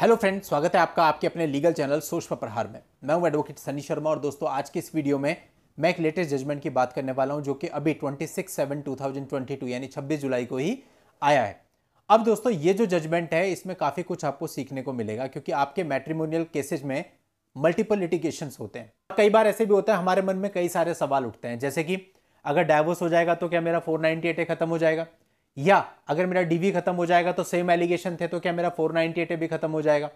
hello friend स्वागत है आपका आपके अपने लीगल चैनल सूक्ष्म प्रहार में मैं हूं एडवोकेट सनी शर्मा और दोस्तों आज की इस वीडियो में मैं एक लेटेस्ट जजमेंट की बात करने वाला हूं जो कि अभी 26 सेवन टू यानी 26 जुलाई को ही आया है अब दोस्तों ये जो जजमेंट है इसमें काफ़ी कुछ आपको सीखने को मिलेगा क्योंकि आपके मैट्रीमोनियल केसेज में मल्टीपल लिटिगेशन होते हैं कई बार ऐसे भी होता है हमारे मन में कई सारे सवाल उठते हैं जैसे कि अगर डाइवोर्स हो जाएगा तो क्या मेरा फोर नाइन्टी एट खत्म हो जाएगा या अगर मेरा डीवी खत्म हो जाएगा तो सेम एलिगेशन थे तो क्या मेरा 498 भी खत्म हो जाएगा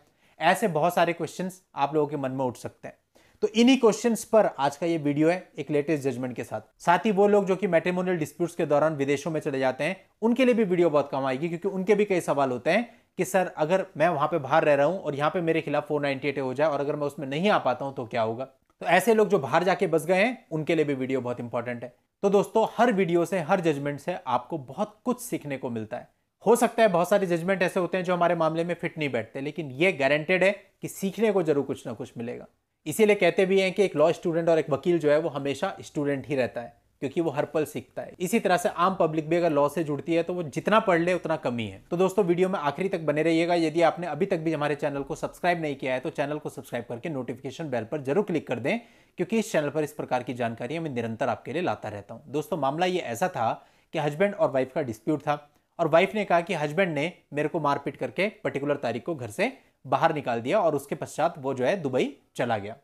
ऐसे बहुत सारे क्वेश्चंस आप लोगों के मन में उठ सकते हैं तो इन्हीं क्वेश्चंस पर आज का ये वीडियो है एक लेटेस्ट जजमेंट के साथ साथ ही वो लोग जो कि मेट्रीमोनियल डिस्प्यूट्स के दौरान विदेशों में चले जाते हैं उनके लिए भी वीडियो बहुत कम आएगी क्योंकि उनके भी कई सवाल होते हैं कि सर अगर मैं वहां पे बाहर रह रहा हूं और यहां पे मेरे खिलाफ फोर हो जाए और अगर मैं उसमें नहीं आ पाता हूं तो क्या होगा तो ऐसे लोग जो बाहर जाके बस गए हैं उनके लिए भी वीडियो बहुत इंपॉर्टेंट है तो दोस्तों हर वीडियो से हर जजमेंट से आपको बहुत कुछ सीखने को मिलता है हो सकता है बहुत सारे जजमेंट ऐसे होते हैं जो हमारे मामले में फिट नहीं बैठते लेकिन ये गारंटेड है कि सीखने को जरूर कुछ ना कुछ मिलेगा इसीलिए कहते भी हैं कि एक लॉ स्टूडेंट और एक वकील जो है वो हमेशा स्टूडेंट ही रहता है क्योंकि वो हर पल सीखता है इसी तरह से आम पब्लिक भी अगर लॉ से जुड़ती है तो वो जितना पढ़ ले उतना कमी है तो दोस्तों वीडियो में आखिरी तक बने रहिएगा यदि आपने अभी तक भी हमारे चैनल को सब्सक्राइब नहीं किया है तो चैनल को सब्सक्राइब करके नोटिफिकेशन बेल पर जरूर क्लिक कर दें क्योंकि इस चैनल पर इस प्रकार की जानकारी मैं निरंतर आपके लिए लाता रहता हूँ दोस्तों मामला ये ऐसा था कि हस्बैंड और वाइफ का डिस्प्यूट था और वाइफ ने कहा कि हस्बैंड ने मेरे को मारपीट करके पर्टिकुलर तारीख को घर से बाहर निकाल दिया और उसके पश्चात वो जो है दुबई चला गया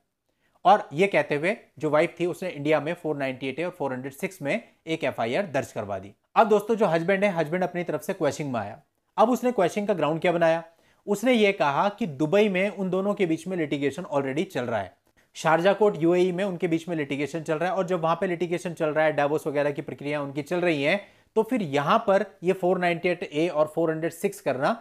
और ये कहते हुए जो वाइफ थी उसने इंडिया में 498 और 406 में एक एफआईआर दर्ज करवा दी अब दोस्तों जो हस्बैंड है हस्बैंड अपनी तरफ से क्वेश्चन में आया अब उसने क्वेश्चन का ग्राउंड क्या बनाया उसने ये कहा कि दुबई में उन दोनों के बीच में लिटिगेशन ऑलरेडी चल रहा है शारजा कोर्ट यू e में उनके बीच में लिटिगेशन चल रहा है और जब वहां पर लिटिगेशन चल रहा है डावोस वगैरह की प्रक्रिया उनकी चल रही है तो फिर यहां पर ये 498 ए और 406 करना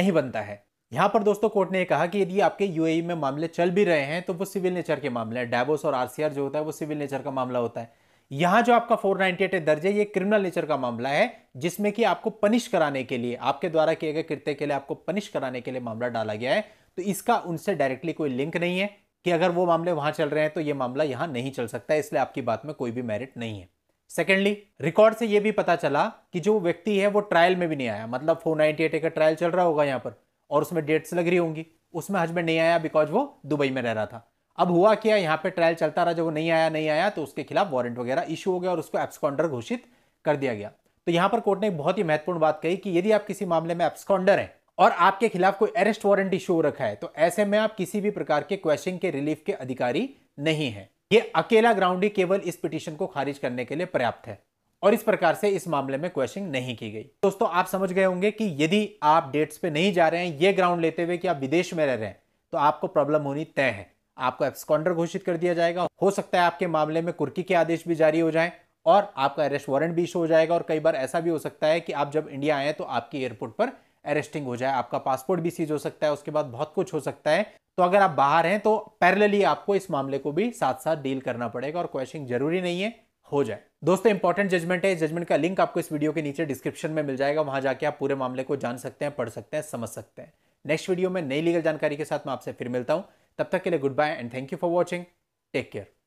नहीं बनता है यहाँ पर दोस्तों कोर्ट ने कहा कि यदि आपके यूएई e में मामले चल भी रहे हैं तो वो सिविल नेचर के मामले हैं डेबोस और आरसीआर जो होता है वो सिविल नेचर का मामला होता है यहाँ जो आपका 498 दर्ज है ये क्रिमिनल नेचर का मामला है जिसमें कि आपको पनिश कराने के लिए आपके द्वारा किए गए कृत्य के लिए आपको पनिश कराने के लिए मामला डाला गया है तो इसका उनसे डायरेक्टली कोई लिंक नहीं है कि अगर वो मामले वहां चल रहे हैं तो ये मामला यहाँ नहीं चल सकता है इसलिए आपकी बात में कोई भी मेरिट नहीं है सेकेंडली रिकॉर्ड से ये भी पता चला कि जो व्यक्ति है वो ट्रायल में भी नहीं आया मतलब फोर नाइनटी एट का ट्रायल चल रहा होगा यहाँ पर और उसमें डेट्स लग रही होंगी उसमें हस्बैंड नहीं आया बिकॉज वो दुबई में रह रहा था अब हुआ क्या यहाँ पे ट्रायल चलता रहा जब वो नहीं आया नहीं आया तो उसके खिलाफ वारंट वगैरह इशू हो गया और उसको एब्सकॉन्डर घोषित कर दिया गया तो यहाँ पर कोर्ट ने एक बहुत ही महत्वपूर्ण बात कही कि यदि आप किसी मामले में एब्सकॉन्डर हैं और आपके खिलाफ कोई अरेस्ट वारंट इशू हो रखा है तो ऐसे में आप किसी भी प्रकार के क्वेश्चन के रिलीफ के अधिकारी नहीं है ये अकेला ग्राउंड ही केवल इस पिटिशन को खारिज करने के लिए पर्याप्त है और इस प्रकार से इस मामले में क्वेश्चन नहीं की गई दोस्तों आप समझ गए होंगे कि यदि आप डेट्स पे नहीं जा रहे हैं ये ग्राउंड लेते हुए कि आप विदेश में रह रहे हैं तो आपको प्रॉब्लम होनी तय है आपको एब्सकॉन्डर घोषित कर दिया जाएगा हो सकता है आपके मामले में कुर्की के आदेश भी जारी हो जाए और आपका अरेस्ट वारंट भी इशू हो जाएगा और कई बार ऐसा भी हो सकता है कि आप जब इंडिया आए तो आपकी एयरपोर्ट पर अरेस्टिंग हो जाए आपका पासपोर्ट भी सीज हो सकता है उसके बाद बहुत कुछ हो सकता है तो अगर आप बाहर हैं तो पैरेलली आपको इस मामले को भी साथ साथ डील करना पड़ेगा और क्वेश्चन जरूरी नहीं है हो जाए दोस्तों इंपॉर्टेंट जजमेंट है जजमेंट का लिंक आपको इस वीडियो के नीचे डिस्क्रिप्शन में मिल जाएगा वहां जाके आप पूरे मामले को जान सकते हैं पढ़ सकते हैं समझ सकते हैं नेक्स्ट वीडियो में नई लीगल जानकारी के साथ मैं आपसे फिर मिलता हूं तब तक के लिए good bye and thank you for watching take care